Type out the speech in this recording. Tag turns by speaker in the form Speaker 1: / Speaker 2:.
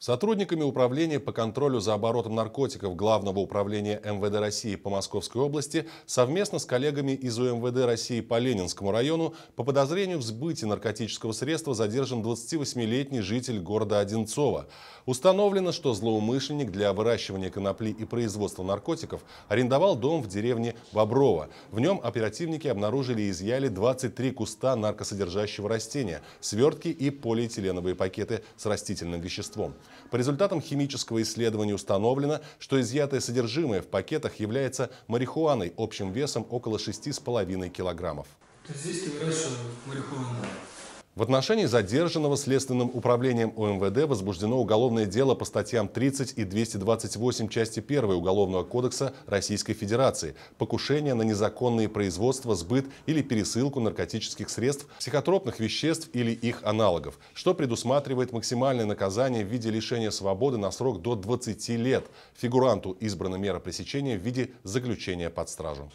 Speaker 1: Сотрудниками Управления по контролю за оборотом наркотиков Главного управления МВД России по Московской области совместно с коллегами из УМВД России по Ленинскому району по подозрению в сбытии наркотического средства задержан 28-летний житель города Одинцова. Установлено, что злоумышленник для выращивания конопли и производства наркотиков арендовал дом в деревне Боброва. В нем оперативники обнаружили и изъяли 23 куста наркосодержащего растения, свертки и полиэтиленовые пакеты с растительным веществом. По результатам химического исследования установлено, что изъятое содержимое в пакетах является марихуаной общим весом около 6,5 килограммов. То есть здесь ты выращивал марихуану? В отношении задержанного Следственным управлением ОМВД возбуждено уголовное дело по статьям 30 и 228 части 1 Уголовного кодекса Российской Федерации «Покушение на незаконные производства, сбыт или пересылку наркотических средств, психотропных веществ или их аналогов», что предусматривает максимальное наказание в виде лишения свободы на срок до 20 лет. Фигуранту избрана мера пресечения в виде заключения под стражу.